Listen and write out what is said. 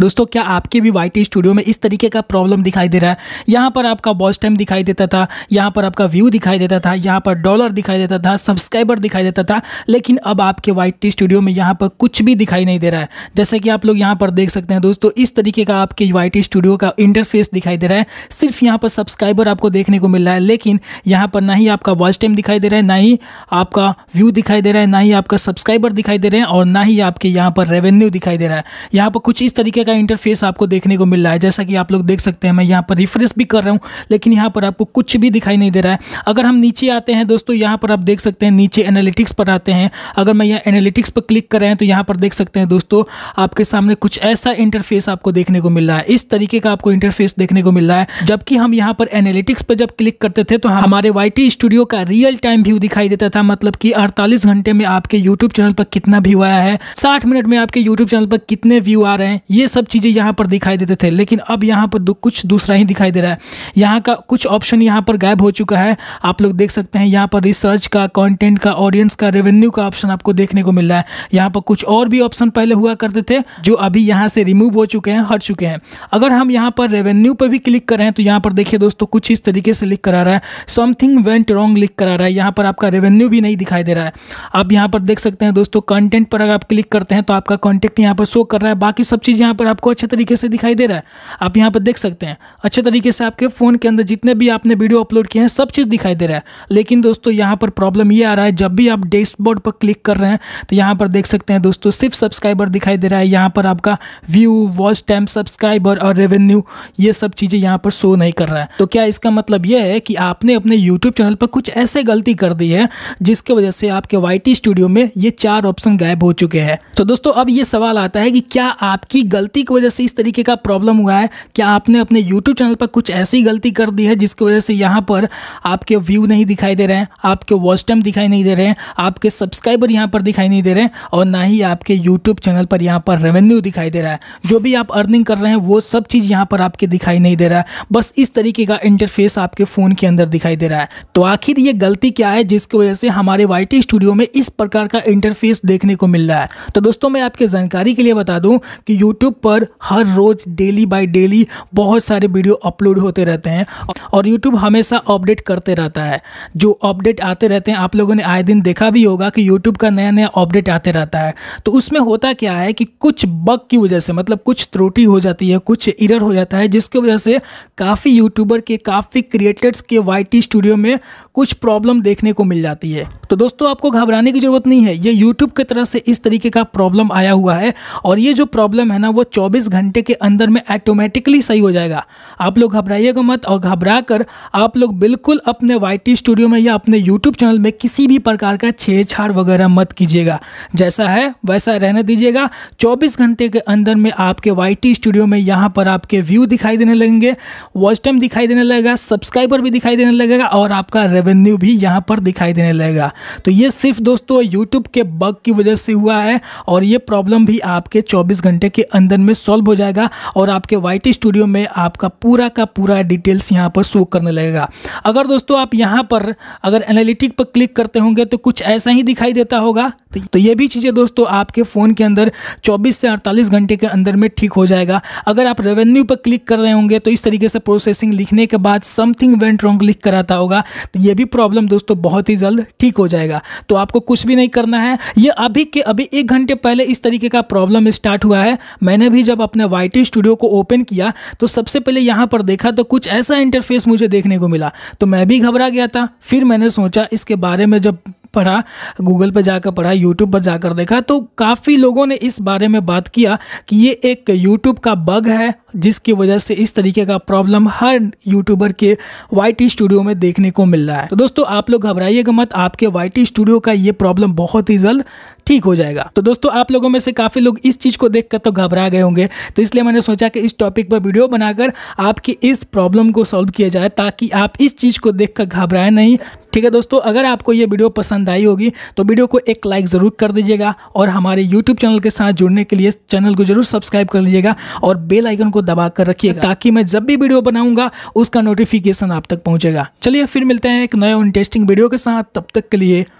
दोस्तों क्या आपके भी वाई स्टूडियो में इस तरीके का प्रॉब्लम दिखाई दे रहा है यहाँ पर आपका वॉच टाइम दिखाई देता था यहाँ पर आपका व्यू दिखाई देता था यहाँ पर डॉलर दिखाई देता था सब्सक्राइबर दिखाई देता था लेकिन अब आपके वाई स्टूडियो में यहाँ पर कुछ भी दिखाई नहीं दे रहा है जैसे कि आप लोग यहाँ पर देख सकते हैं दोस्तों इस तरीके का आपके वाई स्टूडियो का इंटरफेस दिखाई दे रहा है सिर्फ यहाँ पर सब्सक्राइबर आपको देखने को मिल रहा है लेकिन यहाँ पर ना ही आपका वॉच टाइम दिखाई दे रहा है ना ही आपका व्यू दिखाई दे रहा है ना ही आपका सब्सक्राइबर दिखाई दे रहे हैं और ना ही आपके यहाँ पर रेवेन्यू दिखाई दे रहा है यहाँ पर कुछ इस तरीके का का इंटरफेस आपको देखने को मिल रहा है जैसा कि आप लोग देख सकते हैं मैं यहाँ पर रिफ्रेश भी कर रहा हूँ लेकिन यहाँ पर आपको कुछ भी दिखाई नहीं दे रहा है अगर हम नीचे आते हैं दोस्तों यहाँ पर आप देख सकते हैं नीचे एनालिटिक्स पर आते हैं अगर मैं यहाँ एनालिटिक्स पर क्लिक करें तो यहाँ पर देख सकते हैं दोस्तों आपके सामने कुछ ऐसा इंटरफेस आपको देखने को मिल रहा है इस तरीके का आपको इंटरफेस देखने को मिल रहा है जबकि हम यहाँ पर एनालिटिक्स पर जब क्लिक करते थे तो हमारे वाई स्टूडियो का रियल टाइम व्यू दिखाई देता था मतलब कि अड़तालीस घंटे में आपके यूट्यूब चैनल पर कितना व्यू आया है साठ मिनट में आपके यूट्यूब चैनल पर कितने व्यू आ रहे हैं ये सब चीज़ें यहाँ पर दिखाई देते थे लेकिन अब यहाँ पर कुछ दूसरा ही दिखाई दे रहा है यहाँ का कुछ ऑप्शन यहाँ पर गायब हो चुका है आप लोग देख सकते हैं यहाँ पर रिसर्च का कॉन्टेंट का ऑडियंस का रेवेन्यू का ऑप्शन आपको देखने को मिल रहा है यहाँ पर कुछ और भी ऑप्शन पहले हुआ करते थे जो अभी यहाँ से रिमूव हो चुके हैं हट चुके हैं अगर हम यहाँ पर रेवेन्यू पर भी क्लिक करें तो यहाँ पर देखिए दोस्तों कुछ इस तरीके से लिख करा रहा है समथिंग वेंट रॉन्ग लिख करा रहा है यहाँ पर आपका रेवेन्यू भी नहीं दिखाई दे रहा है आप यहाँ पर देख सकते हैं दोस्तों कंटेंट पर अगर आप क्लिक करते हैं तो आपका कॉन्टेक्ट यहाँ पर शो कर रहा है बाकी सब चीज़ यहाँ पर आपको अच्छे तरीके से दिखाई दे रहा है आप यहाँ पर देख सकते हैं अच्छे तरीके से आपके फ़ोन के अंदर जितने भी आपने वीडियो अपलोड किए हैं सब चीज़ दिखाई दे रहा है लेकिन दोस्तों यहाँ पर प्रॉब्लम ये आ रहा है जब भी आप डैशबोर्ड पर क्लिक कर रहे हैं तो यहाँ पर देख सकते हैं दोस्तों सिर्फ सब्सक्राइबर दिखाई दे रहा है यहाँ पर आपका व्यू वॉच टाइम सब्सक्राइबर और रेवेन्यू ये सब चीज़ें यहाँ पर शो नहीं कर रहा है तो क्या इसका मतलब यह है कि आपने अपने यूट्यूब चैनल पर कुछ ऐसे गलती कर दी है जिसके वजह से आपके वाई स्टूडियो में ये चार ऑप्शन गायब हो चुके हैं तो दोस्तों अब ये सवाल आता है कि क्या आपकी गलती गलती की वजह से इस तरीके का प्रॉब्लम हुआ है क्या आपने अपने यूट्यूब चैनल पर कुछ ऐसी गलती कर दी है जिसकी वजह से यहाँ पर आपके व्यू नहीं दिखाई दे रहे हैं आपके वॉच टाइम दिखाई नहीं दे रहे हैं आपके सब्सक्राइबर यहाँ पर दिखाई नहीं दे रहे हैं और ना ही आपके यूट्यूब चैनल पर यहाँ पर रेवेन्यू दिखाई दे रहा है जो भी आप अर्निंग कर रहे हैं वो सब चीज़ यहाँ पर आपके दिखाई नहीं दे रहा है बस इस तरीके का इंटरफेस आपके फ़ोन के अंदर दिखाई दे रहा है तो आखिर ये गलती क्या है जिसकी वजह से हमारे वाई स्टूडियो में इस प्रकार का इंटरफेस देखने को मिल रहा है तो दोस्तों मैं आपके जानकारी के लिए बता दूं कि YouTube पर हर रोज़ डेली बाय डेली बहुत सारे वीडियो अपलोड होते रहते हैं और यूट्यूब हमेशा अपडेट करते रहता है जो अपडेट आते रहते हैं आप लोगों ने आए दिन देखा भी होगा कि यूट्यूब का नया नया अपडेट आते रहता है तो उसमें होता क्या है कि कुछ बग की वजह से मतलब कुछ त्रुटि हो जाती है कुछ इरर हो जाता है जिसकी वजह से काफ़ी यूट्यूबर के काफ़ी क्रिएटर्स के वाई स्टूडियो में कुछ प्रॉब्लम देखने को मिल जाती है तो दोस्तों आपको घबराने की ज़रूरत नहीं है ये यूट्यूब की तरफ से इस तरीके का प्रॉब्लम आया हुआ है और ये जो प्रॉब्लम है ना वो 24 घंटे के अंदर में ऑटोमेटिकली सही हो जाएगा आप लोग घबराइएगा मत और घबरा कर आप लोग बिल्कुल अपने वाई स्टूडियो में या अपने यूट्यूब चैनल में किसी भी प्रकार का छेड़छाड़ वगैरह मत कीजिएगा जैसा है वैसा रहने दीजिएगा चौबीस घंटे के अंदर में आपके वाई स्टूडियो में यहाँ पर आपके व्यू दिखाई देने लगेंगे वॉच टाइम दिखाई देने लगेगा सब्सक्राइबर भी दिखाई देने लगेगा और आपका रेवेन्यू रेवेन्यू भी यहाँ पर दिखाई देने लगेगा तो ये सिर्फ दोस्तों यूट्यूब के बग की वजह से हुआ है और ये प्रॉब्लम भी आपके 24 घंटे के अंदर में सॉल्व हो जाएगा और आपके वाइट स्टूडियो में आपका पूरा का पूरा डिटेल्स यहाँ पर शो करने लगेगा अगर दोस्तों आप यहाँ पर अगर एनालिटिक पर क्लिक करते होंगे तो कुछ ऐसा ही दिखाई देता होगा तो ये भी चीज़ें दोस्तों आपके फ़ोन के अंदर 24 से 48 घंटे के अंदर में ठीक हो जाएगा अगर आप रेवेन्यू पर क्लिक कर रहे होंगे तो इस तरीके से प्रोसेसिंग लिखने के बाद समथिंग वेंट रॉन्ग लिख कर आता होगा तो ये ये भी प्रॉब्लम दोस्तों बहुत ही जल्द ठीक हो जाएगा तो आपको कुछ भी नहीं करना है ये अभी के अभी एक घंटे पहले इस तरीके का प्रॉब्लम स्टार्ट हुआ है मैंने भी जब अपने वाई स्टूडियो को ओपन किया तो सबसे पहले यहाँ पर देखा तो कुछ ऐसा इंटरफेस मुझे देखने को मिला तो मैं भी घबरा गया था फिर मैंने सोचा इसके बारे में जब पढ़ा गूगल पर जाकर पढ़ा यूट्यूब पर जाकर देखा तो काफ़ी लोगों ने इस बारे में बात किया कि ये एक यूट्यूब का बग है जिसकी वजह से इस तरीके का प्रॉब्लम हर यूट्यूबर के वाई टी स्टूडियो में देखने को मिल रहा है तो दोस्तों आप लोग घबराइएगा मत आपके वाई टी स्टूडियो का ये प्रॉब्लम बहुत ही जल्द ठीक हो जाएगा तो दोस्तों आप लोगों में से काफ़ी लोग इस चीज़ को देख तो घबरा गए होंगे तो इसलिए मैंने सोचा कि इस टॉपिक पर वीडियो बनाकर आपकी इस प्रॉब्लम को सॉल्व किया जाए ताकि आप इस चीज़ को देख घबराएं नहीं ठीक है दोस्तों अगर आपको ये वीडियो पसंद आई होगी तो वीडियो को एक लाइक ज़रूर कर दीजिएगा और हमारे यूट्यूब चैनल के साथ जुड़ने के लिए चैनल को जरूर सब्सक्राइब कर लीजिएगा और बेल आइकन को दबा कर रखिएगा ताकि मैं जब भी वीडियो बनाऊंगा उसका नोटिफिकेशन आप तक पहुँचेगा चलिए फिर मिलते हैं एक नए इंटरेस्टिंग वीडियो के साथ तब तक के लिए